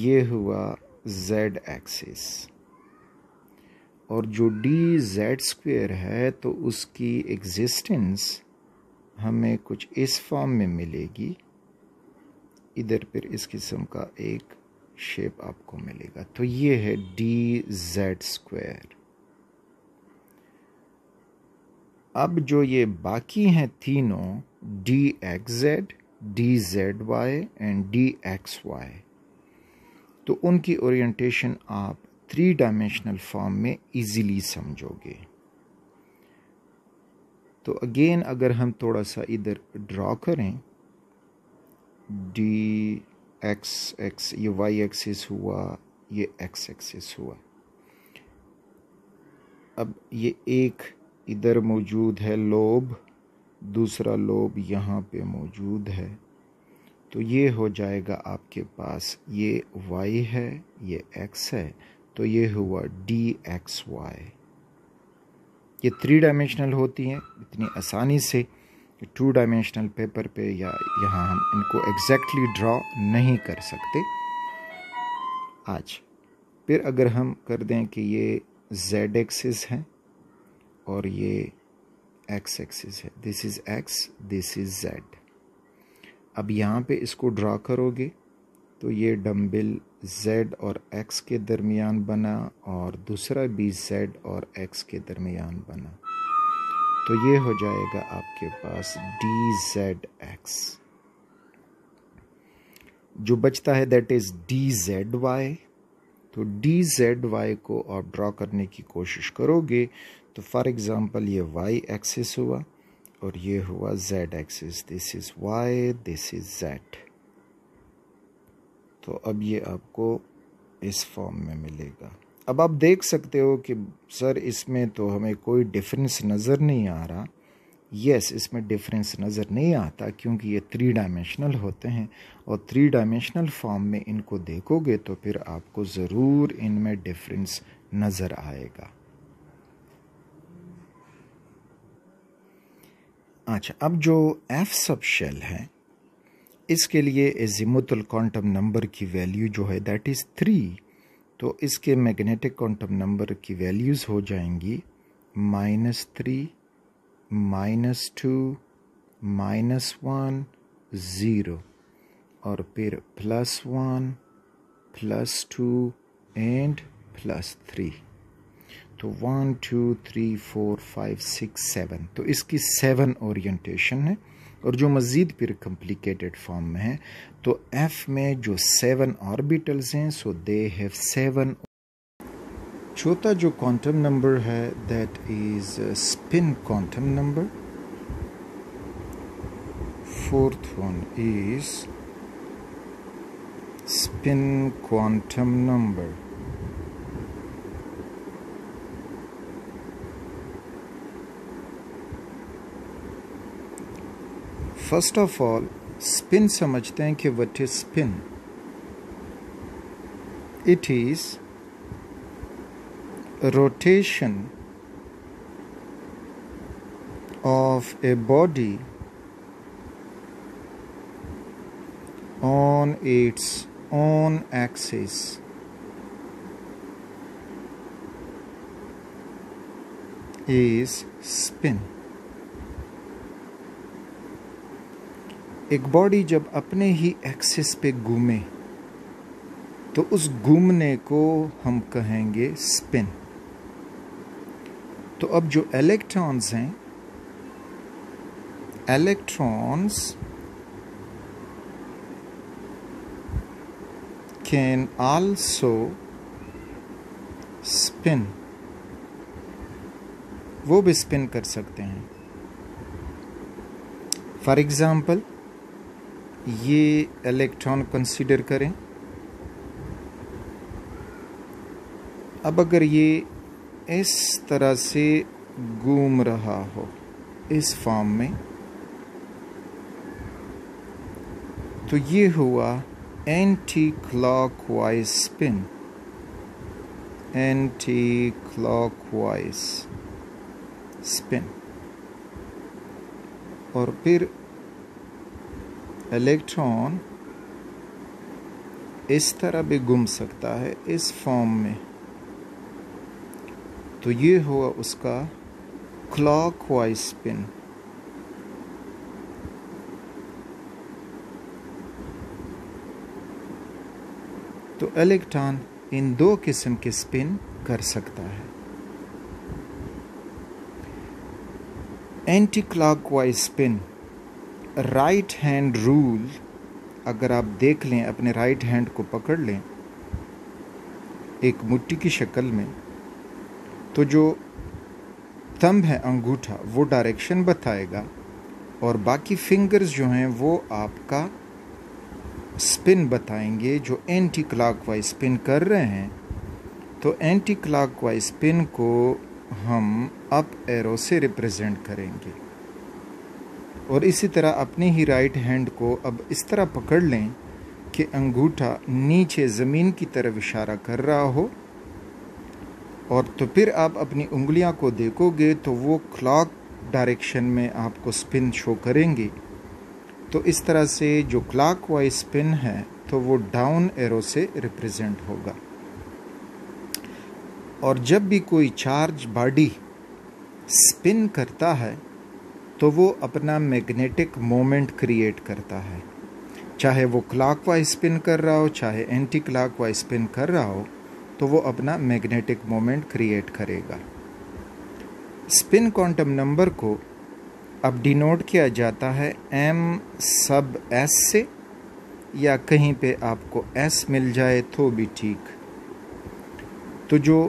[SPEAKER 1] ये हुआ जेड एक्सिस और जो डी जेड स्क्वेयर है तो उसकी एग्जिस्टेंस हमें कुछ इस फॉर्म में मिलेगी इधर फिर इस किस्म का एक शेप आपको मिलेगा तो ये है डी जेड स्क्वायर अब जो ये बाकी हैं तीनों D X Z D Z Y and D X Y तो उनकी ओरिएंटेशन आप थ्री डायमेंशनल फॉर्म में इजीली समझोगे तो अगेन अगर हम थोड़ा सा इधर ड्रॉ करें डी एक्स एक्स ये वाई एक्सिस हुआ ये एक्स एक्सिस हुआ अब ये एक इधर मौजूद है लोभ दूसरा लोभ यहाँ पे मौजूद है तो ये हो जाएगा आपके पास ये y है ये x है तो ये हुआ डी एक्स वाई ये थ्री डायमेंशनल होती हैं इतनी आसानी से टू डायमेंशनल पेपर पे या यहाँ हम इनको एग्जैक्टली ड्रॉ नहीं कर सकते आज फिर अगर हम कर दें कि ये जेड एक्सिस हैं और ये एक्स एक्सिस है this is X this is Z अब यहाँ पे इसको ड्रा करोगे तो ये डम्बिल जेड और एक्स के दरमियान बना और दूसरा भी जेड और एक्स के दरमियान बना तो ये हो जाएगा आपके पास डी जेड एक्स जो बचता है that is D Z Y तो डी जेड वाई को आप ड्रा करने की कोशिश करोगे तो फॉर एग्ज़ाम्पल ये वाई एक्सिस हुआ और ये हुआ Z axis this is Y this is Z तो अब ये आपको इस फॉर्म में मिलेगा अब आप देख सकते हो कि सर इसमें तो हमें कोई डिफरेंस नज़र नहीं आ रहा यस yes, इसमें डिफरेंस नज़र नहीं आता क्योंकि ये थ्री डायमेंशनल होते हैं और थ्री डायमेंशनल फॉर्म में इनको देखोगे तो फिर आपको ज़रूर इनमें डिफरेंस नज़र आएगा अच्छा अब जो एफ सब शेल है इसके लिए एजिमुतल क्वांटम नंबर की वैल्यू जो है दैट इज़ थ्री तो इसके मैग्नेटिक क्वांटम नंबर की वैल्यूज़ हो जाएंगी minus three minus two minus one zero और फिर plus one plus two and plus three तो one two three four five six seven तो इसकी सेवन ओरिएंटेशन है और जो मज़ीद फिर कम्प्लिकेटेड फॉर्म में है तो एफ़ में जो सेवन ऑर्बिटल्स हैं सो दे हैव सेवन चौथा जो क्वांटम नंबर है that is spin quantum number fourth one is spin quantum number first of all spin समझते हैं कि what is spin it is rotation of a body on its own axis is spin एक body जब अपने ही axis पे घूमे तो उस घूमने को हम कहेंगे स्पिन तो अब जो इलेक्ट्रॉन्स हैं इलेक्ट्रॉन्स कैन आल्सो स्पिन वो भी स्पिन कर सकते हैं फॉर एग्जाम्पल ये इलेक्ट्रॉन कंसीडर करें अब अगर ये इस तरह से घूम रहा हो इस फॉर्म में तो ये हुआ clock wise spin clock wise spin और फिर इलेक्ट्रॉन इस तरह भी घूम सकता है इस फॉर्म में तो ये हुआ उसका क्लॉक वाइज स्पिन तो इलेक्ट्रॉन इन दो किस्म के स्पिन कर सकता है clock wise spin right hand rule अगर आप देख लें अपने राइट हैंड को पकड़ लें एक मुट्ठी की शक्ल में तो जो थंब है अंगूठा वो डायरेक्शन बताएगा और बाकी फिंगर्स जो हैं वो आपका स्पिन बताएंगे जो एंटी क्लाक वाइज स्पिन कर रहे हैं तो एंटी क्लाक वाइज स्पिन को हम अप एरो से रिप्रेजेंट करेंगे और इसी तरह अपने ही राइट हैंड को अब इस तरह पकड़ लें कि अंगूठा नीचे ज़मीन की तरफ इशारा कर रहा हो और तो फिर आप अपनी उंगलियां को देखोगे तो वो क्लॉक डायरेक्शन में आपको स्पिन शो करेंगी तो इस तरह से जो क्लॉक वाइज स्पिन है तो वो डाउन एरो से रिप्रेजेंट होगा और जब भी कोई चार्ज बॉडी स्पिन करता है तो वो अपना मैग्नेटिक मोमेंट क्रिएट करता है चाहे वो क्लाक वाइज स्पिन कर रहा हो चाहे एंटी क्लाक वाइज स्पिन कर रहा हो तो वो अपना मैग्नेटिक मोमेंट क्रिएट करेगा स्पिन क्वांटम नंबर को अब डिनोट किया जाता है एम सब एस से या कहीं पे आपको एस मिल जाए तो भी ठीक तो जो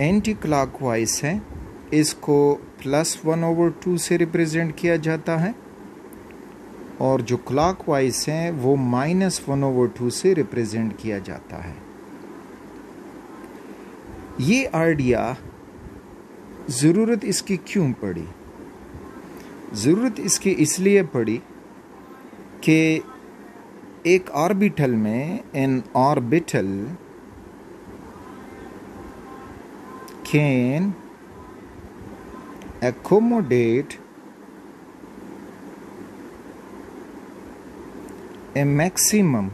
[SPEAKER 1] एंटी क्लाक है इसको प्लस वन ओवर टू से रिप्रेजेंट किया जाता है और जो क्लाक वाइज है वो माइनस वन ओवर टू से रिप्रेजेंट किया जाता है ये आइडिया ज़रूरत इसकी क्यों पड़ी ज़रूरत इसकी इसलिए पड़ी कि एक ऑर्बिटल में an orbital can accommodate a maximum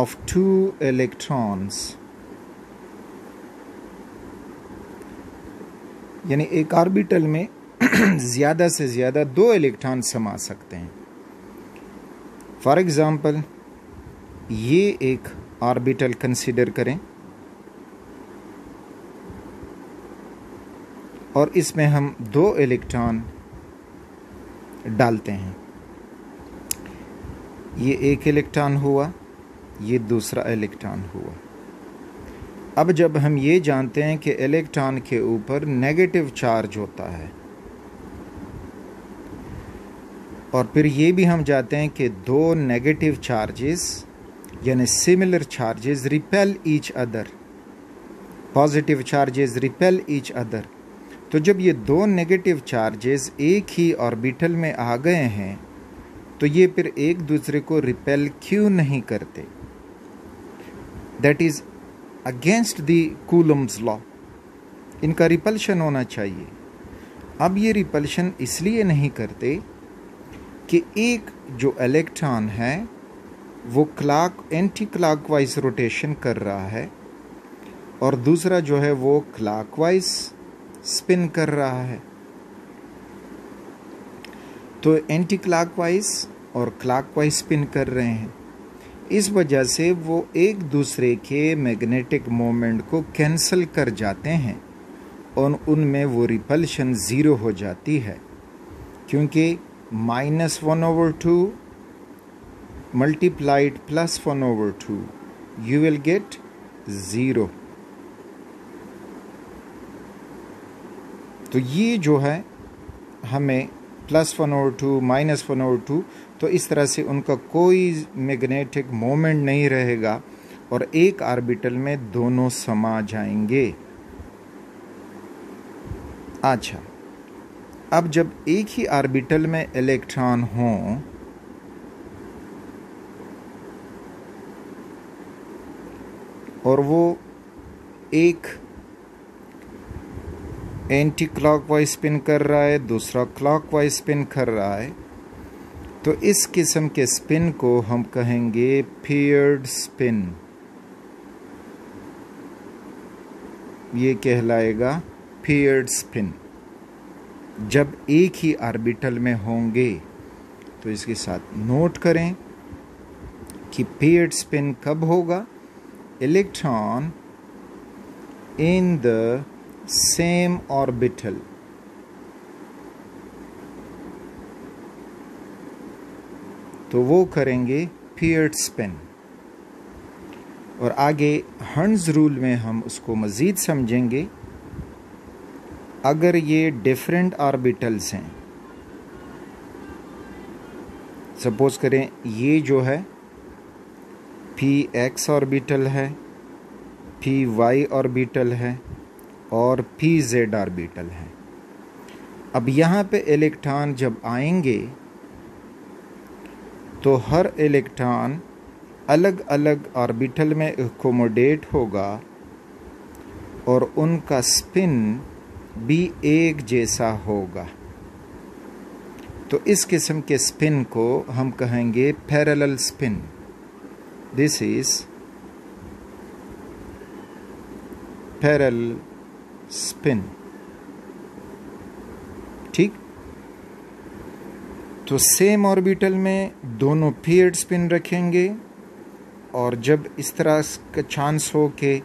[SPEAKER 1] of two electrons यानी एक ऑर्बिटल में ज़्यादा से ज़्यादा दो इलेक्ट्रॉन समा सकते हैं फॉर एग्ज़ाम्पल ये एक ऑर्बिटल कंसिडर करें और इसमें हम दो इलेक्ट्रॉन डालते हैं ये एक इलेक्ट्रॉन हुआ ये दूसरा इलेक्ट्रॉन हुआ अब जब हम ये जानते हैं कि इलेक्ट्रॉन के ऊपर नेगेटिव चार्ज होता है और फिर ये भी हम जाते हैं कि दो नेगेटिव चार्जेस यानी similar charges repel each other positive charges repel each other तो जब ये दो नेगेटिव चार्जेस एक ही ऑर्बिटल में आ गए हैं तो ये फिर एक दूसरे को रिपेल क्यों नहीं करते that is against the Coulomb's law इनका रिपल्शन होना चाहिए अब ये रिपल्शन इसलिए नहीं करते कि एक जो इलेक्ट्रॉन है वो clock anticlockwise rotation कर रहा है और दूसरा जो है वो क्लाक वाइज स्पिन कर रहा है तो एंटी क्लॉकवाइज और क्लॉकवाइज स्पिन कर रहे हैं इस वजह से वो एक दूसरे के मैग्नेटिक मोमेंट को कैंसिल कर जाते हैं और उनमें वो रिपल्शन ज़ीरो हो जाती है क्योंकि minus one over two multiplied plus one over two you will get zero तो ये जो है हमें प्लस वन और टू माइनस वन और टू तो इस तरह से उनका कोई मैग्नेटिक मोमेंट नहीं रहेगा और एक आर्बिटल में दोनों समा जाएंगे अच्छा अब जब एक ही आर्बिटल में इलेक्ट्रॉन हों और वो एक एंटी क्लॉक वाइज स्पिन कर रहा है दूसरा क्लॉक वाइज स्पिन कर रहा है तो इस किस्म के स्पिन को हम कहेंगे फियर्ड स्पिन ये कहलाएगा फियर्ड स्पिन जब एक ही आर्बिटल में होंगे तो इसके साथ नोट करें कि पेयर्ड स्पिन कब होगा electron in the same orbital तो वो करेंगे पियर्ड स्पिन और आगे हंड्स रूल में हम उसको मज़ीद समझेंगे अगर ये डिफरेंट ऑर्बिटल्स हैं सपोज़ करें ये जो है पी एक्स ऑर्बिटल है पी वाई ऑर्बिटल है और पी जेड आर्बिटल हैं अब यहाँ पे इलेक्ट्रॉन जब आएंगे तो हर इलेक्ट्रॉन अलग अलग ऑर्बिटल में एकोमोडेट होगा और उनका स्पिन भी एक जैसा होगा तो इस किस्म के स्पिन को हम कहेंगे parallel spin this is parallel spin ठीक तो सेम ऑर्बिटल में दोनों पीरियड स्पिन रखेंगे और जब इस तरह का चांस हो कि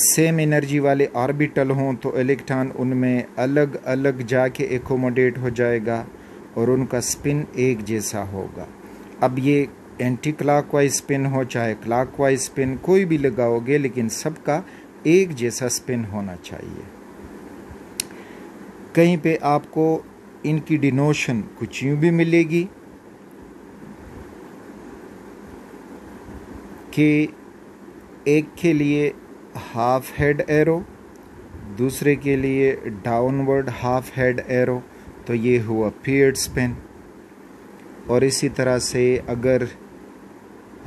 [SPEAKER 1] सेम एनर्जी वाले ऑर्बिटल हों तो इलेक्ट्रॉन उनमें अलग अलग जाके एकोमोडेट हो जाएगा और उनका स्पिन एक जैसा होगा अब ये एंटी क्लाक वाइज स्पिन हो चाहे क्लाक वाइज स्पिन कोई भी लगाओगे लेकिन सबका एक जैसा स्पिन होना चाहिए कहीं पे आपको इनकी डिनोशन कुछ यूँ भी मिलेगी कि एक के लिए हाफ हेड एरो दूसरे के लिए डाउनवर्ड हाफ हेड एरो तो ये हुआ पीरियड स्पिन और इसी तरह से अगर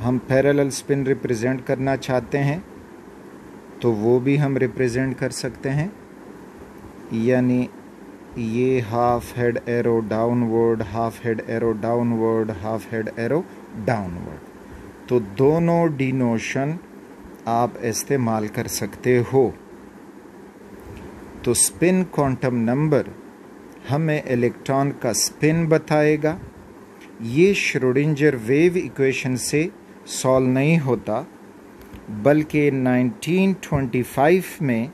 [SPEAKER 1] हम पैरेलल स्पिन रिप्रेजेंट करना चाहते हैं तो वो भी हम रिप्रेजेंट कर सकते हैं यानी ये half head arrow downward half head arrow downward half head arrow downward तो दोनों डिनोशन आप इस्तेमाल कर सकते हो तो स्पिन क्वांटम नंबर हमें इलेक्ट्रॉन का स्पिन बताएगा ये श्रोडिंजर वेव इक्वेशन से सॉल्व नहीं होता बल्कि 1925 में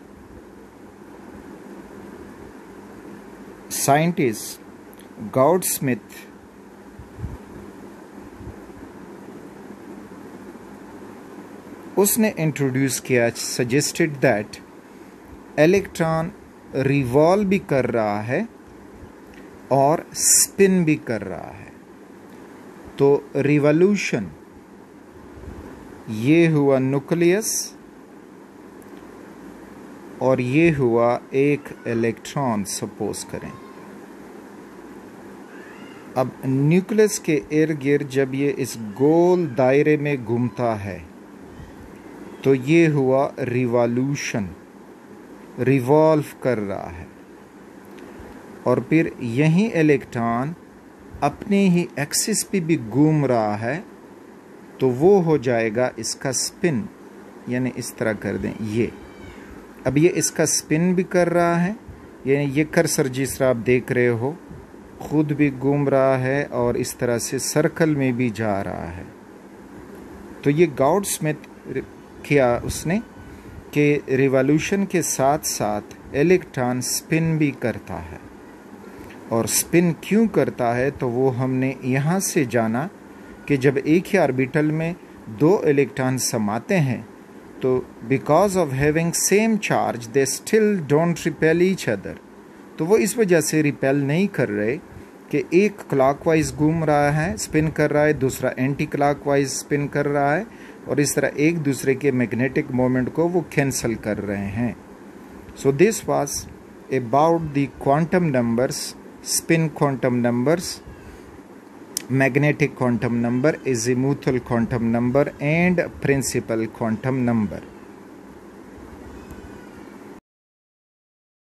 [SPEAKER 1] साइंटिस्ट गॉड स्मिथ उसने इंट्रोड्यूस किया सजेस्टेड दैट इलेक्ट्रॉन रिवॉल्व भी कर रहा है और स्पिन भी कर रहा है तो रिवॉल्यूशन ये हुआ न्यूक्लियस और ये हुआ एक इलेक्ट्रॉन सपोज करें अब न्यूक्लियस के इर्द गिर्द जब ये इस गोल दायरे में घूमता है तो ये हुआ रिवॉल्यूशन रिवॉल्व कर रहा है और फिर यही इलेक्ट्रॉन अपने ही एक्सिस पे भी घूम रहा है तो वो हो जाएगा इसका स्पिन यानी इस तरह कर दें ये अब ये इसका स्पिन भी कर रहा है यानी ये कर्सर जिस तरह आप देख रहे हो खुद भी घूम रहा है और इस तरह से सर्कल में भी जा रहा है तो ये गाउड स्मिथ किया उसने कि रिवॉल्यूशन के साथ साथ इलेक्ट्रॉन स्पिन भी करता है और स्पिन क्यों करता है तो वो हमने यहाँ से जाना कि जब एक ही आर्बिटल में दो इलेक्ट्रॉन समाते हैं तो because of having same charge they still don't repel each other तो वो इस वजह से रिपेल नहीं कर रहे कि एक क्लॉकवाइज घूम रहा है स्पिन कर रहा है दूसरा एंटी क्लॉकवाइज स्पिन कर रहा है और इस तरह एक दूसरे के मैग्नेटिक मोमेंट को वो कैंसिल कर रहे हैं so this was about the quantum numbers spin quantum numbers magnetic quantum number, azimuthal quantum number, and principal quantum number.